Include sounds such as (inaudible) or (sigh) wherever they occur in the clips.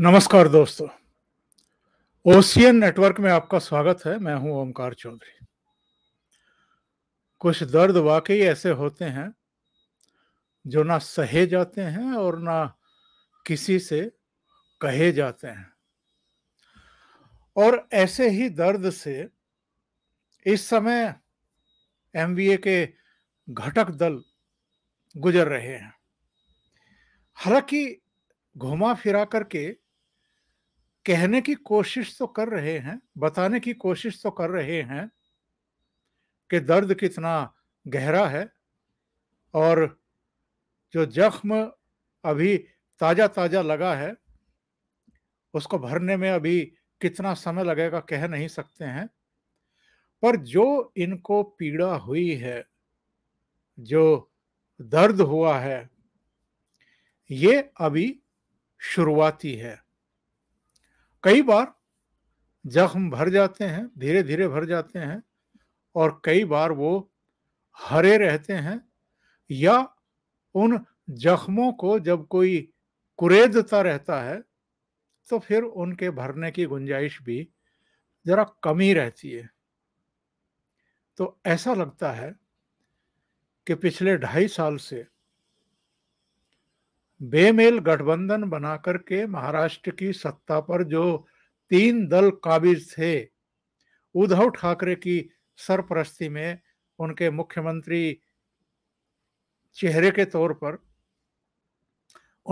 नमस्कार दोस्तों ocean network में आपका स्वागत है मैं हूं ओमकार चौधरी कुछ दर्द वाकई ऐसे होते हैं जो ना सहे जाते हैं और ना किसी से कहे जाते हैं और ऐसे ही दर्द से इस समय एमवीए के घटक दल गुजर रहे हैं हालांकि घुमा फिरा करके कहने की कोशिश तो कर रहे हैं बताने की कोशिश तो कर रहे हैं कि दर्द कितना गहरा है और जो जख्म अभी ताज़ा ताज़ा लगा है उसको भरने में अभी कितना समय लगेगा कह नहीं सकते हैं पर जो इनको पीड़ा हुई है जो दर्द हुआ है ये अभी शुरुआती है कई बार जख्म भर जाते हैं धीरे धीरे भर जाते हैं और कई बार वो हरे रहते हैं या उन जख्मों को जब कोई कुरेदता रहता है तो फिर उनके भरने की गुंजाइश भी जरा कमी रहती है तो ऐसा लगता है कि पिछले ढाई साल से बेमेल गठबंधन बना करके महाराष्ट्र की सत्ता पर जो तीन दल काबिज थे उद्धव ठाकरे की सरपरस्ती में उनके मुख्यमंत्री चेहरे के तौर पर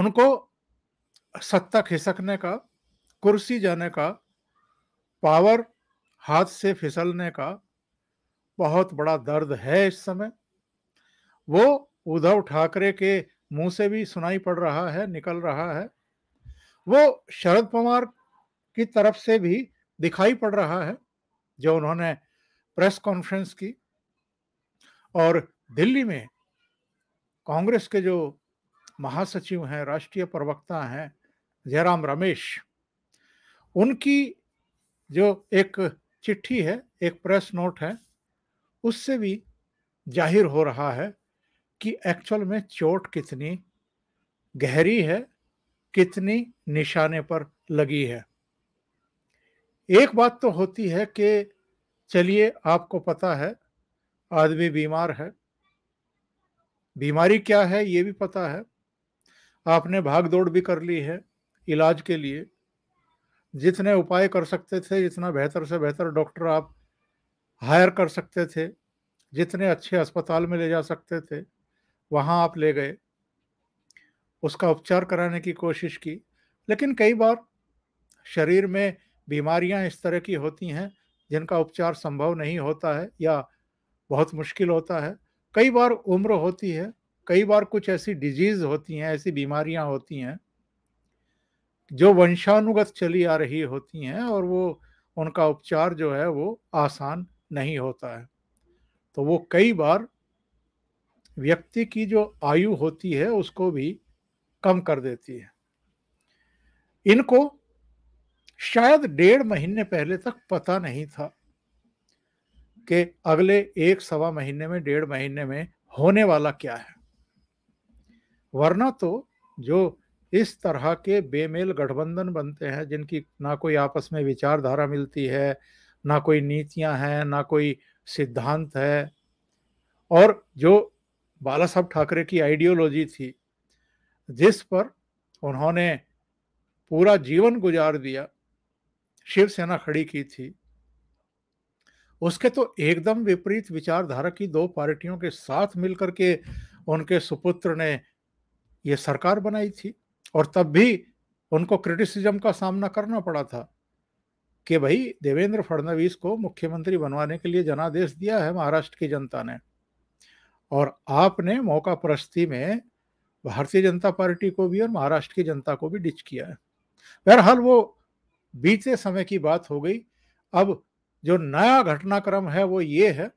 उनको सत्ता खिसकने का कुर्सी जाने का पावर हाथ से फिसलने का बहुत बड़ा दर्द है इस समय वो उद्धव ठाकरे के मुंह से भी सुनाई पड़ रहा है निकल रहा है वो शरद पवार की तरफ से भी दिखाई पड़ रहा है जो उन्होंने प्रेस कॉन्फ्रेंस की और दिल्ली में कांग्रेस के जो महासचिव हैं राष्ट्रीय प्रवक्ता हैं जयराम रमेश उनकी जो एक चिट्ठी है एक प्रेस नोट है उससे भी जाहिर हो रहा है कि एक्चुअल में चोट कितनी गहरी है कितनी निशाने पर लगी है एक बात तो होती है कि चलिए आपको पता है आदमी बीमार है बीमारी क्या है ये भी पता है आपने भाग दौड़ भी कर ली है इलाज के लिए जितने उपाय कर सकते थे जितना बेहतर से बेहतर डॉक्टर आप हायर कर सकते थे जितने अच्छे अस्पताल में ले जा सकते थे वहाँ आप ले गए उसका उपचार कराने की कोशिश की लेकिन कई बार शरीर में बीमारियाँ इस तरह की होती हैं जिनका उपचार संभव नहीं होता है या बहुत मुश्किल होता है कई बार उम्र होती है कई बार कुछ ऐसी डिजीज होती हैं ऐसी बीमारियां होती हैं जो वंशानुगत चली आ रही होती हैं और वो उनका उपचार जो है वो आसान नहीं होता है तो वो कई बार व्यक्ति की जो आयु होती है उसको भी कम कर देती है इनको शायद डेढ़ महीने पहले तक पता नहीं था कि अगले एक सवा महीने में डेढ़ महीने में होने वाला क्या है वरना तो जो इस तरह के बेमेल गठबंधन बनते हैं जिनकी ना कोई आपस में विचारधारा मिलती है ना कोई नीतियां हैं ना कोई सिद्धांत है और जो बाला साहब ठाकरे की आइडियोलॉजी थी जिस पर उन्होंने पूरा जीवन गुजार दिया शिवसेना खड़ी की थी उसके तो एकदम विपरीत विचारधारा की दो पार्टियों के साथ मिलकर के उनके सुपुत्र ने ये सरकार बनाई थी और तब भी उनको क्रिटिसिज्म का सामना करना पड़ा था कि भाई देवेंद्र फडणवीस को मुख्यमंत्री बनवाने के लिए जनादेश दिया है महाराष्ट्र की जनता ने और आपने मौका प्रस्ती में भारतीय जनता पार्टी को भी और महाराष्ट्र की जनता को भी डिच किया है बहरहाल वो बीते समय की बात हो गई अब जो नया घटनाक्रम है वो ये है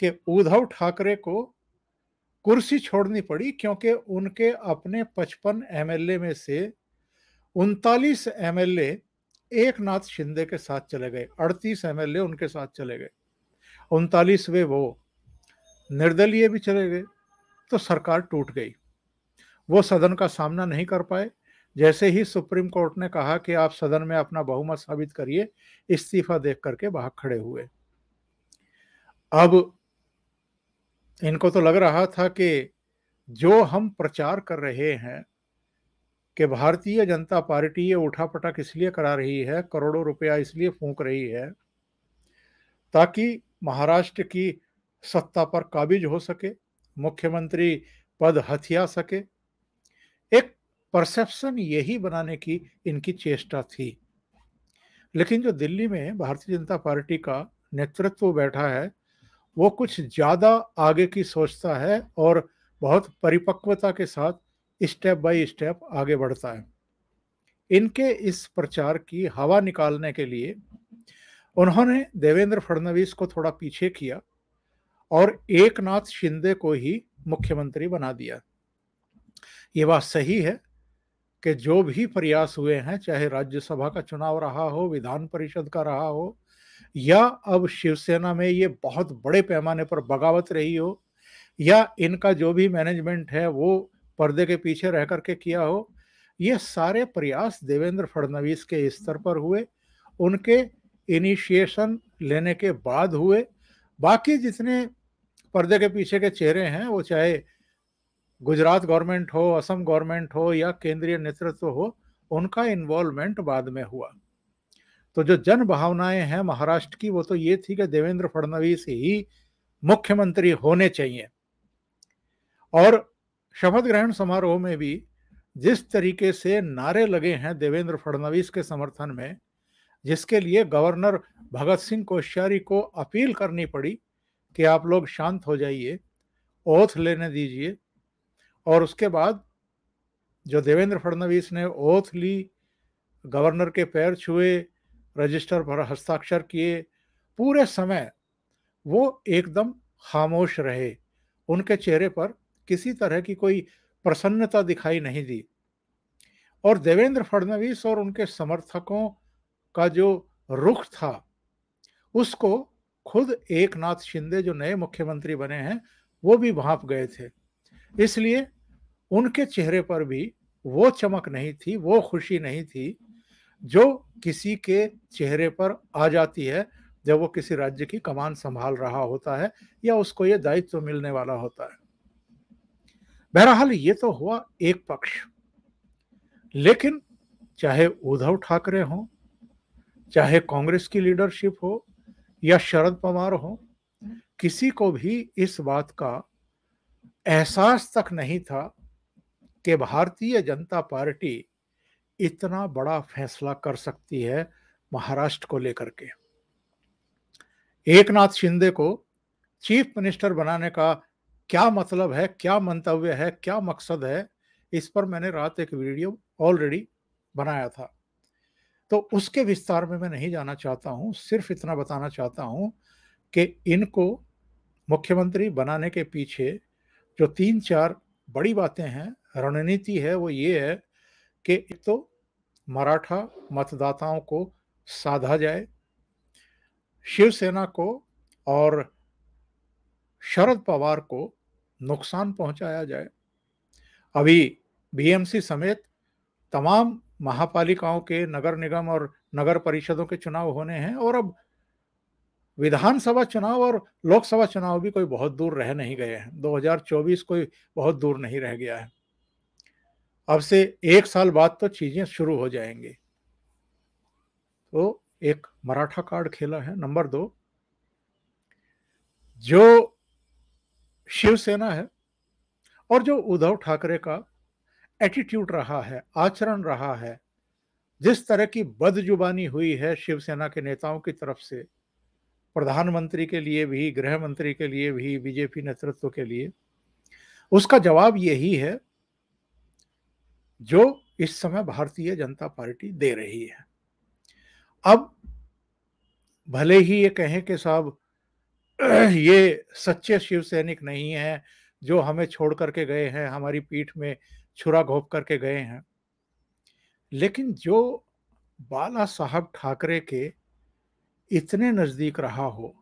कि उद्धव ठाकरे को कुर्सी छोड़नी पड़ी क्योंकि उनके अपने 55 एमएलए में से उनतालीस एमएलए एक नाथ शिंदे के साथ चले गए 38 एमएलए उनके साथ चले गए वे वो निर्दलीय भी चले गए तो सरकार टूट गई वो सदन का सामना नहीं कर पाए जैसे ही सुप्रीम कोर्ट ने कहा कि आप सदन में अपना बहुमत साबित करिए इस्तीफा देख करके बाहर खड़े हुए अब इनको तो लग रहा था कि जो हम प्रचार कर रहे हैं कि भारतीय जनता पार्टी ये उठा पटक इसलिए करा रही है करोड़ों रुपया इसलिए फूंक रही है ताकि महाराष्ट्र की सत्ता पर काबिज हो सके मुख्यमंत्री पद हथिया सके एक परसेप्शन यही बनाने की इनकी चेष्टा थी लेकिन जो दिल्ली में भारतीय जनता पार्टी का नेतृत्व बैठा है वो कुछ ज़्यादा आगे की सोचता है और बहुत परिपक्वता के साथ स्टेप बाय स्टेप आगे बढ़ता है इनके इस प्रचार की हवा निकालने के लिए उन्होंने देवेंद्र फडणवीस को थोड़ा पीछे किया और एक नाथ शिंदे को ही मुख्यमंत्री बना दिया ये बात सही है कि जो भी प्रयास हुए हैं चाहे राज्यसभा का चुनाव रहा हो विधान परिषद का रहा हो या अब शिवसेना में ये बहुत बड़े पैमाने पर बगावत रही हो या इनका जो भी मैनेजमेंट है वो पर्दे के पीछे रह करके किया हो ये सारे प्रयास देवेंद्र फडणवीस के स्तर पर हुए उनके इनिशिएशन लेने के बाद हुए बाकी जितने पर्दे के पीछे के चेहरे हैं वो चाहे गुजरात गवर्नमेंट हो असम गवर्नमेंट हो या केंद्रीय नेतृत्व हो उनका इन्वॉल्वमेंट बाद में हुआ तो जो जन भावनाएं हैं महाराष्ट्र की वो तो ये थी कि देवेंद्र फडणवीस ही मुख्यमंत्री होने चाहिए और शपथ ग्रहण समारोह में भी जिस तरीके से नारे लगे हैं देवेंद्र फडणवीस के समर्थन में जिसके लिए गवर्नर भगत सिंह कोश्यारी को अपील करनी पड़ी कि आप लोग शांत हो जाइए ओथ लेने दीजिए और उसके बाद जो देवेंद्र फडणवीस ने ओथ ली गवर्नर के पैर छुए रजिस्टर पर हस्ताक्षर किए पूरे समय वो एकदम खामोश रहे उनके चेहरे पर किसी तरह की कोई प्रसन्नता दिखाई नहीं दी और देवेंद्र फडणवीस और उनके समर्थकों का जो रुख था उसको खुद एक नाथ शिंदे जो नए मुख्यमंत्री बने हैं वो भी भाप गए थे इसलिए उनके चेहरे पर भी वो चमक नहीं थी वो खुशी नहीं थी जो किसी के चेहरे पर आ जाती है जब वो किसी राज्य की कमान संभाल रहा होता है या उसको ये दायित्व मिलने वाला होता है बहरहाल ये तो हुआ एक पक्ष लेकिन चाहे उद्धव ठाकरे हों चाहे कांग्रेस की लीडरशिप हो या शरद पवार हो किसी को भी इस बात का एहसास तक नहीं था कि भारतीय जनता पार्टी इतना बड़ा फैसला कर सकती है महाराष्ट्र को लेकर के एक नाथ शिंदे को चीफ मिनिस्टर बनाने का क्या मतलब है क्या मंतव्य है क्या मकसद है इस पर मैंने रात एक वीडियो ऑलरेडी बनाया था तो उसके विस्तार में मैं नहीं जाना चाहता हूँ सिर्फ इतना बताना चाहता हूँ कि इनको मुख्यमंत्री बनाने के पीछे जो तीन चार बड़ी बातें हैं रणनीति है वो ये है कि एक तो मराठा मतदाताओं को साधा जाए शिवसेना को और शरद पवार को नुकसान पहुंचाया जाए अभी बीएमसी समेत तमाम महापालिकाओं के नगर निगम और नगर परिषदों के चुनाव होने हैं और अब विधानसभा चुनाव और लोकसभा चुनाव भी कोई बहुत दूर रह नहीं गए हैं 2024 कोई बहुत दूर नहीं रह गया है अब से एक साल बाद तो चीजें शुरू हो जाएंगी तो एक मराठा कार्ड खेला है नंबर दो जो शिवसेना है और जो उद्धव ठाकरे का एटीट्यूड रहा है आचरण रहा है जिस तरह की बदजुबानी हुई है शिवसेना के नेताओं की तरफ से प्रधानमंत्री के लिए भी गृह मंत्री के लिए भी बीजेपी नेतृत्व के लिए उसका जवाब यही है जो इस समय भारतीय जनता पार्टी दे रही है अब भले ही ये कहें कि साहब ये सच्चे शिव सैनिक नहीं है जो हमें छोड़ करके गए हैं हमारी पीठ में छुरा घोप करके गए हैं लेकिन जो बाला साहब ठाकरे के इतने नज़दीक रहा हो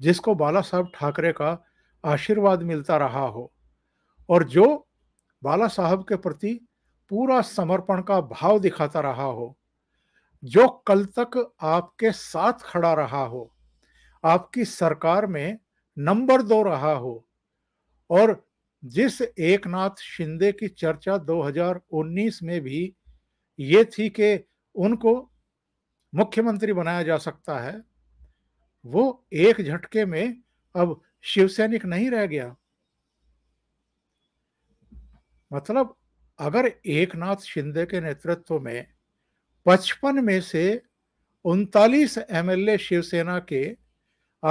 जिसको बाला साहब ठाकरे का आशीर्वाद मिलता रहा हो और जो बाला साहब के प्रति पूरा समर्पण का भाव दिखाता रहा हो जो कल तक आपके साथ खड़ा रहा हो आपकी सरकार में नंबर दो रहा हो और जिस एक नाथ शिंदे की चर्चा 2019 में भी ये थी कि उनको मुख्यमंत्री बनाया जा सकता है वो एक झटके में अब शिवसैनिक नहीं रह गया मतलब अगर एकनाथ शिंदे के नेतृत्व में पचपन में से उनतालीस एमएलए शिवसेना के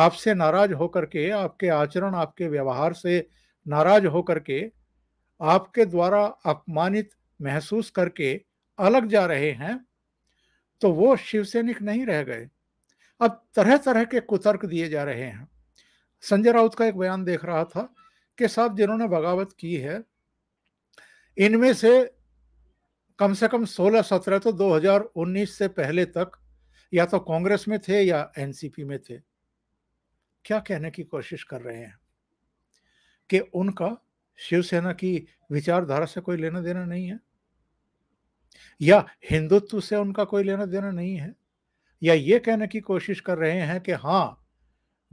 आपसे नाराज होकर के आपके आचरण आपके व्यवहार से नाराज होकर के आपके द्वारा अपमानित महसूस करके अलग जा रहे हैं तो वो शिवसैनिक नहीं रह गए अब तरह तरह के कुतर्क दिए जा रहे हैं संजय राउत का एक बयान देख रहा था कि साहब जिन्होंने बगावत की है इनमें से कम से कम 16 सत्रह तो 2019 से पहले तक या तो कांग्रेस में थे या एनसीपी में थे क्या कहने की कोशिश कर रहे हैं कि उनका शिवसेना की विचारधारा से कोई लेना देना नहीं है या हिंदुत्व से उनका कोई लेना देना नहीं है या ये कहने की कोशिश कर रहे हैं कि हाँ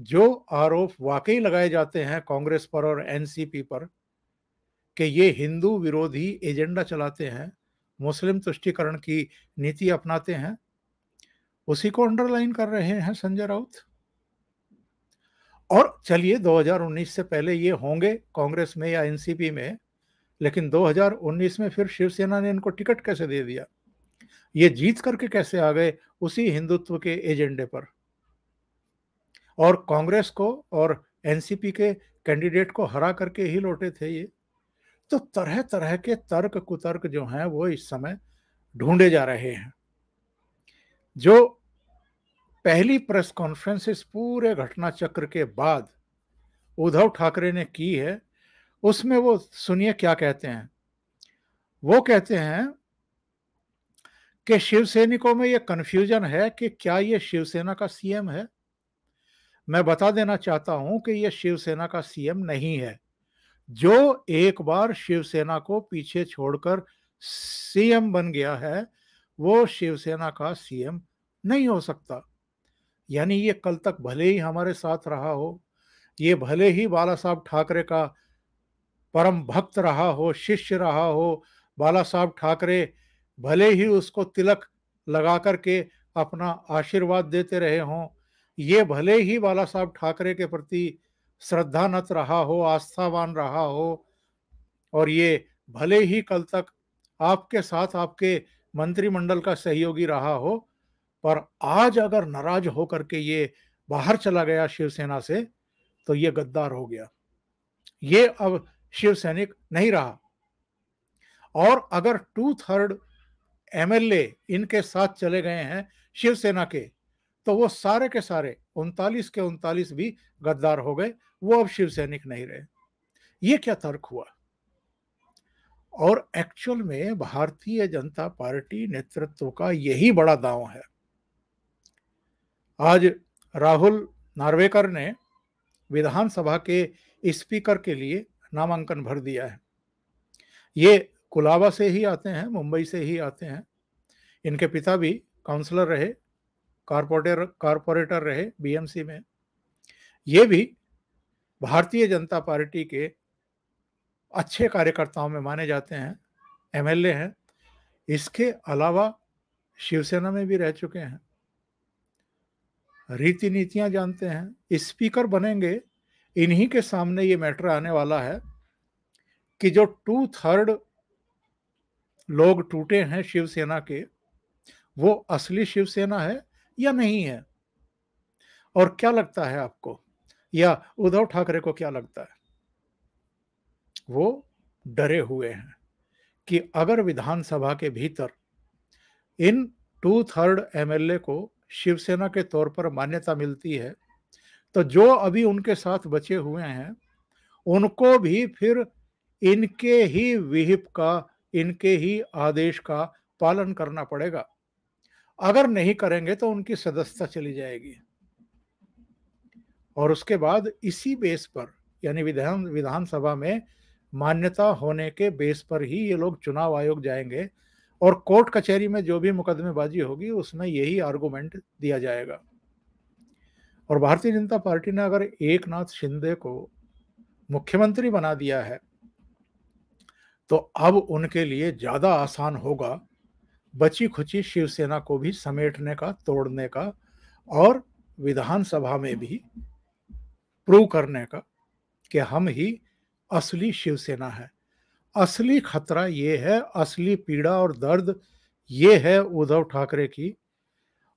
जो आरोप वाकई लगाए जाते हैं कांग्रेस पर और एनसीपी पर कि ये हिंदू विरोधी एजेंडा चलाते हैं मुस्लिम तुष्टिकरण की नीति अपनाते हैं उसी को अंडरलाइन कर रहे हैं संजय राउत और चलिए 2019 से पहले ये होंगे कांग्रेस में या एनसीपी में लेकिन 2019 में फिर शिवसेना ने इनको टिकट कैसे दे दिया ये जीत करके कैसे आ गए उसी हिंदुत्व के एजेंडे पर और कांग्रेस को और एनसीपी के कैंडिडेट को हरा करके ही लौटे थे ये तो तरह तरह के तर्क कुतर्क जो हैं वो इस समय ढूंढे जा रहे हैं जो पहली प्रेस कॉन्फ्रेंस इस पूरे घटना चक्र के बाद उद्धव ठाकरे ने की है उसमें वो सुनिए क्या कहते हैं वो कहते हैं कि शिव सैनिकों में ये कन्फ्यूजन है कि क्या ये शिवसेना का सीएम है मैं बता देना चाहता हूं कि ये शिवसेना का सीएम नहीं है जो एक बार शिवसेना को पीछे छोड़कर सीएम बन गया है वो शिवसेना का सीएम नहीं हो सकता यानी ये कल तक भले ही हमारे साथ रहा हो ये भले ही बाला साहब ठाकरे का परम भक्त रहा हो शिष्य रहा हो बाला साहब ठाकरे भले ही उसको तिलक लगा करके अपना आशीर्वाद देते रहे हों ये भले ही बाला साहब ठाकरे के प्रति श्रद्धानत रहा हो आस्थावान रहा हो और ये भले ही कल तक आपके साथ आपके मंत्रिमंडल का सहयोगी रहा हो पर आज अगर नाराज होकर के ये बाहर चला गया शिवसेना से तो ये गद्दार हो गया ये अब शिव सैनिक नहीं रहा और अगर टू थर्ड एमएलए इनके साथ चले गए हैं शिवसेना के तो वो सारे के सारे उनतालीस के उनतालीस भी गद्दार हो गए वो अब शिव सैनिक नहीं रहे ये क्या तर्क हुआ और एक्चुअल में भारतीय जनता पार्टी नेतृत्व का यही बड़ा दाव है आज राहुल नार्वेकर ने विधानसभा के स्पीकर के लिए नामांकन भर दिया है ये कुलाबा से ही आते हैं मुंबई से ही आते हैं इनके पिता भी काउंसलर रहे कारपोरेटर कारपोरेटर रहे बीएमसी में ये भी भारतीय जनता पार्टी के अच्छे कार्यकर्ताओं में माने जाते हैं एमएलए हैं इसके अलावा शिवसेना में भी रह चुके हैं रीति नीतियां जानते हैं स्पीकर बनेंगे इन्हीं के सामने ये मैटर आने वाला है कि जो टू थर्ड लोग टूटे हैं शिवसेना के वो असली शिवसेना है या नहीं है और क्या लगता है आपको या उद्धव ठाकरे को क्या लगता है वो डरे हुए हैं कि अगर विधानसभा के भीतर इन टू थर्ड एमएलए को शिवसेना के तौर पर मान्यता मिलती है तो जो अभी उनके साथ बचे हुए हैं उनको भी फिर इनके ही विहिप का इनके ही आदेश का पालन करना पड़ेगा अगर नहीं करेंगे तो उनकी सदस्यता चली जाएगी और उसके बाद इसी बेस पर यानी विधान विधानसभा में मान्यता होने के बेस पर ही ये लोग चुनाव आयोग जाएंगे और कोर्ट कचहरी में जो भी मुकदमेबाजी होगी उसमें यही आर्गूमेंट दिया जाएगा और भारतीय जनता पार्टी ने अगर एक नाथ शिंदे को मुख्यमंत्री बना दिया है तो अब उनके लिए ज़्यादा आसान होगा बची खुची शिवसेना को भी समेटने का तोड़ने का और विधानसभा में भी प्रूव करने का कि हम ही असली शिवसेना है असली खतरा ये है असली पीड़ा और दर्द ये है उद्धव ठाकरे की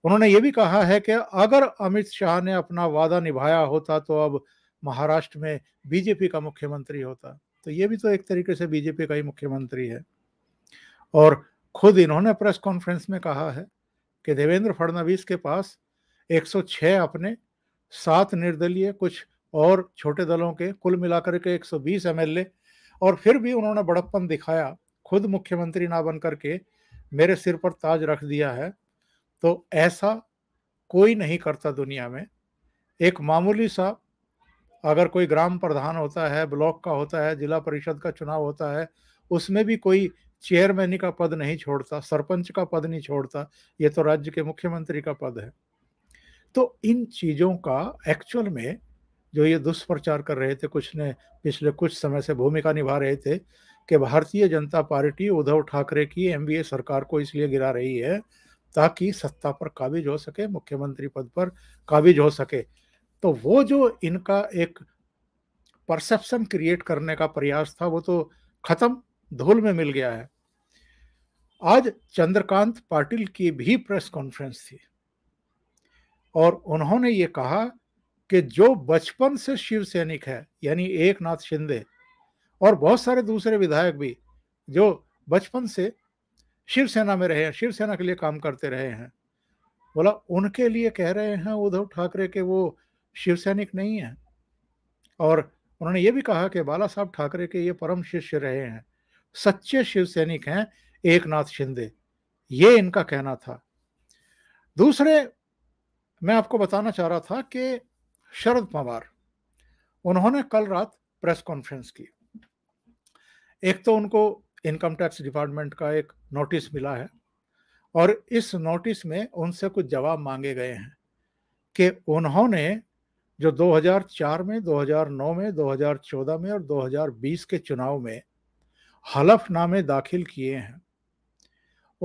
उन्होंने ये भी कहा है कि अगर अमित शाह ने अपना वादा निभाया होता तो अब महाराष्ट्र में बीजेपी का मुख्यमंत्री होता तो ये भी तो एक तरीके से बीजेपी का ही मुख्यमंत्री है और खुद इन्होंने प्रेस कॉन्फ्रेंस में कहा है कि देवेंद्र फडणवीस के पास 106 अपने सात निर्दलीय कुछ और छोटे दलों के कुल मिलाकर के 120 एमएलए और फिर भी उन्होंने बड़प्पन दिखाया खुद मुख्यमंत्री ना बन करके मेरे सिर पर ताज रख दिया है तो ऐसा कोई नहीं करता दुनिया में एक मामूली सा अगर कोई ग्राम प्रधान होता है ब्लॉक का होता है जिला परिषद का चुनाव होता है उसमें भी कोई चेयरमैन का पद नहीं छोड़ता सरपंच का पद नहीं छोड़ता ये तो राज्य के मुख्यमंत्री का पद है तो इन चीज़ों का एक्चुअल में जो ये दुष्प्रचार कर रहे थे कुछ ने पिछले कुछ समय से भूमिका निभा रहे थे कि भारतीय जनता पार्टी उद्धव ठाकरे की एम सरकार को इसलिए गिरा रही है ताकि सत्ता पर काबिज हो सके मुख्यमंत्री पद पर काबिज हो सके तो वो जो इनका एक परसेप्शन क्रिएट करने का प्रयास था वो तो खत्म धूल में मिल गया है आज चंद्रकांत पाटिल की भी प्रेस कॉन्फ्रेंस थी और उन्होंने ये कहा कि जो बचपन से शिव सैनिक है यानी एक नाथ शिंदे और बहुत सारे दूसरे विधायक भी जो बचपन से शिवसेना में रहे हैं शिवसेना के लिए काम करते रहे हैं बोला उनके लिए कह रहे हैं उद्धव ठाकरे के वो शिव सैनिक नहीं है और उन्होंने ये भी कहा कि बाला साहब ठाकरे के ये परम शिष्य रहे हैं सच्चे शिव सैनिक हैं एक नाथ शिंदे ये इनका कहना था दूसरे मैं आपको बताना चाह रहा था कि शरद पवार उन्होंने कल रात प्रेस कॉन्फ्रेंस की एक तो उनको इनकम टैक्स डिपार्टमेंट का एक नोटिस मिला है और इस नोटिस में उनसे कुछ जवाब मांगे गए हैं कि उन्होंने जो 2004 में 2009 में 2014 में और 2020 के चुनाव में हलफनामे दाखिल किए हैं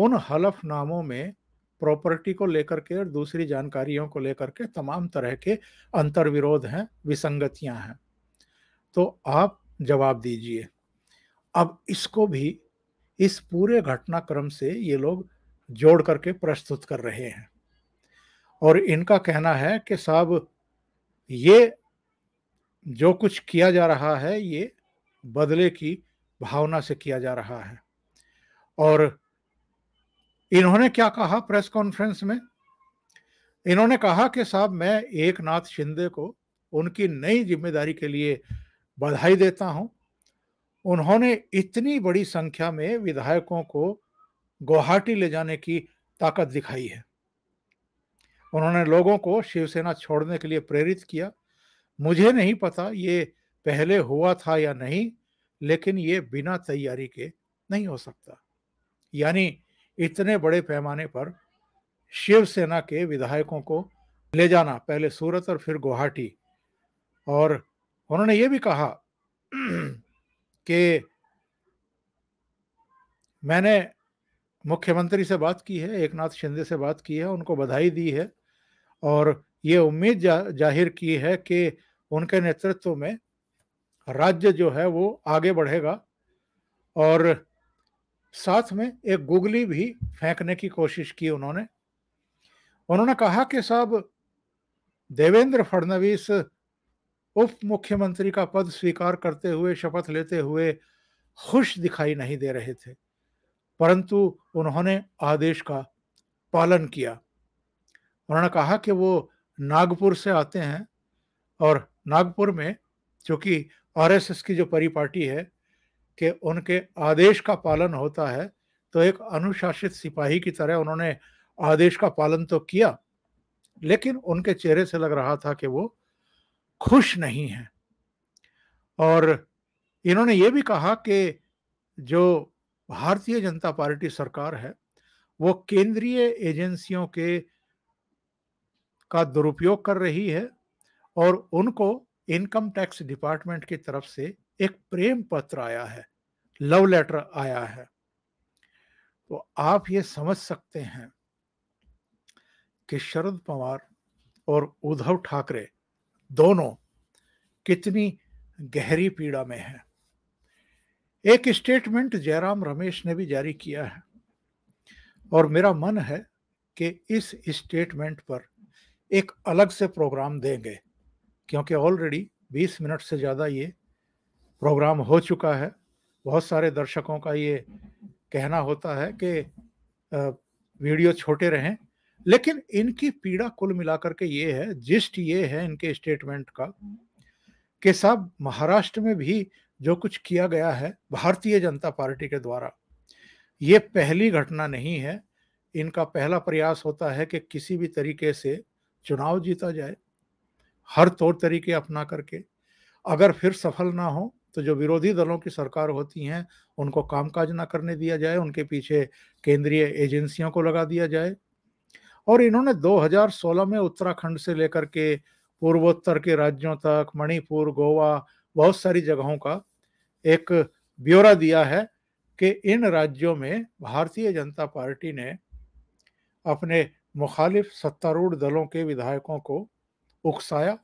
उन हलफनामों में प्रॉपर्टी को लेकर के और दूसरी जानकारियों को लेकर के तमाम तरह के अंतर्विरोध हैं विसंगतियां हैं तो आप जवाब दीजिए अब इसको भी इस पूरे घटनाक्रम से ये लोग जोड़ करके प्रस्तुत कर रहे हैं और इनका कहना है कि साहब ये जो कुछ किया जा रहा है ये बदले की भावना से किया जा रहा है और इन्होंने क्या कहा प्रेस कॉन्फ्रेंस में इन्होंने कहा कि साहब मैं एक नाथ शिंदे को उनकी नई जिम्मेदारी के लिए बधाई देता हूं उन्होंने इतनी बड़ी संख्या में विधायकों को गुवाहाटी ले जाने की ताकत दिखाई है उन्होंने लोगों को शिवसेना छोड़ने के लिए प्रेरित किया मुझे नहीं पता ये पहले हुआ था या नहीं लेकिन ये बिना तैयारी के नहीं हो सकता यानी इतने बड़े पैमाने पर शिवसेना के विधायकों को ले जाना पहले सूरत और फिर गुवाहाटी और उन्होंने ये भी कहा (clears throat) कि मैंने मुख्यमंत्री से बात की है एक नाथ शिंदे से बात की है उनको बधाई दी है और ये उम्मीद जा, जाहिर की है कि उनके नेतृत्व में राज्य जो है वो आगे बढ़ेगा और साथ में एक गुगली भी फेंकने की कोशिश की उन्होंने उन्होंने कहा कि साहब देवेंद्र फडणवीस उप मुख्यमंत्री का पद स्वीकार करते हुए शपथ लेते हुए खुश दिखाई नहीं दे रहे थे परंतु उन्होंने आदेश का पालन किया उन्होंने कहा कि वो नागपुर से आते हैं और नागपुर में चूँकि आरएसएस की जो परिपाटी है कि उनके आदेश का पालन होता है तो एक अनुशासित सिपाही की तरह उन्होंने आदेश का पालन तो किया लेकिन उनके चेहरे से लग रहा था कि वो खुश नहीं है और इन्होंने ये भी कहा कि जो भारतीय जनता पार्टी सरकार है वो केंद्रीय एजेंसियों के का दुरुपयोग कर रही है और उनको इनकम टैक्स डिपार्टमेंट की तरफ से एक प्रेम पत्र आया है लव लेटर आया है तो आप ये समझ सकते हैं कि शरद पवार और उद्धव ठाकरे दोनों कितनी गहरी पीड़ा में हैं। एक स्टेटमेंट जयराम रमेश ने भी जारी किया है और मेरा मन है कि इस स्टेटमेंट पर एक अलग से प्रोग्राम देंगे क्योंकि ऑलरेडी 20 मिनट से ज़्यादा ये प्रोग्राम हो चुका है बहुत सारे दर्शकों का ये कहना होता है कि वीडियो छोटे रहें लेकिन इनकी पीड़ा कुल मिलाकर के ये है जिस्ट ये है इनके स्टेटमेंट का कि साहब महाराष्ट्र में भी जो कुछ किया गया है भारतीय जनता पार्टी के द्वारा ये पहली घटना नहीं है इनका पहला प्रयास होता है कि किसी भी तरीके से चुनाव जीता जाए हर तौर तरीके अपना करके अगर फिर सफल ना हो तो जो विरोधी दलों की सरकार होती हैं उनको कामकाज ना करने दिया जाए उनके पीछे केंद्रीय एजेंसियों को लगा दिया जाए और इन्होंने 2016 में उत्तराखंड से लेकर के पूर्वोत्तर के राज्यों तक मणिपुर गोवा बहुत सारी जगहों का एक ब्यौरा दिया है कि इन राज्यों में भारतीय जनता पार्टी ने अपने मुखालिफ सत्तारूढ़ दलों के विधायकों को उकसाया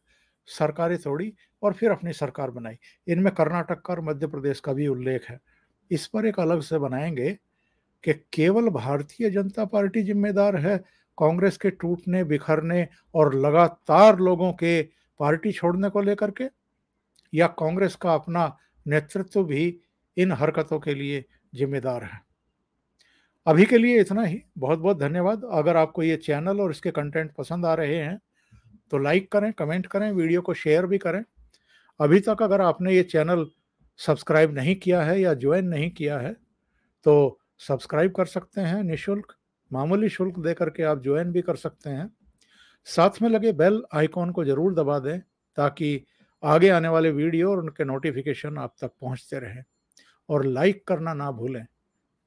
सरकारें तोड़ी और फिर अपनी सरकार बनाई इनमें कर्नाटक का और मध्य प्रदेश का भी उल्लेख है इस पर एक अलग से बनाएंगे कि केवल भारतीय जनता पार्टी जिम्मेदार है कांग्रेस के टूटने बिखरने और लगातार लोगों के पार्टी छोड़ने को लेकर के या कांग्रेस का अपना नेतृत्व भी इन हरकतों के लिए जिम्मेदार है अभी के लिए इतना ही बहुत बहुत धन्यवाद अगर आपको ये चैनल और इसके कंटेंट पसंद आ रहे हैं तो लाइक करें कमेंट करें वीडियो को शेयर भी करें अभी तक अगर आपने ये चैनल सब्सक्राइब नहीं किया है या ज्वाइन नहीं किया है तो सब्सक्राइब कर सकते हैं निशुल्क मामूली शुल्क दे करके आप ज्वाइन भी कर सकते हैं साथ में लगे बेल आइकॉन को ज़रूर दबा दें ताकि आगे आने वाले वीडियो और उनके नोटिफिकेशन आप तक पहुंचते रहें और लाइक करना ना भूलें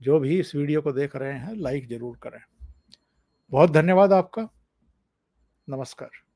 जो भी इस वीडियो को देख रहे हैं लाइक ज़रूर करें बहुत धन्यवाद आपका नमस्कार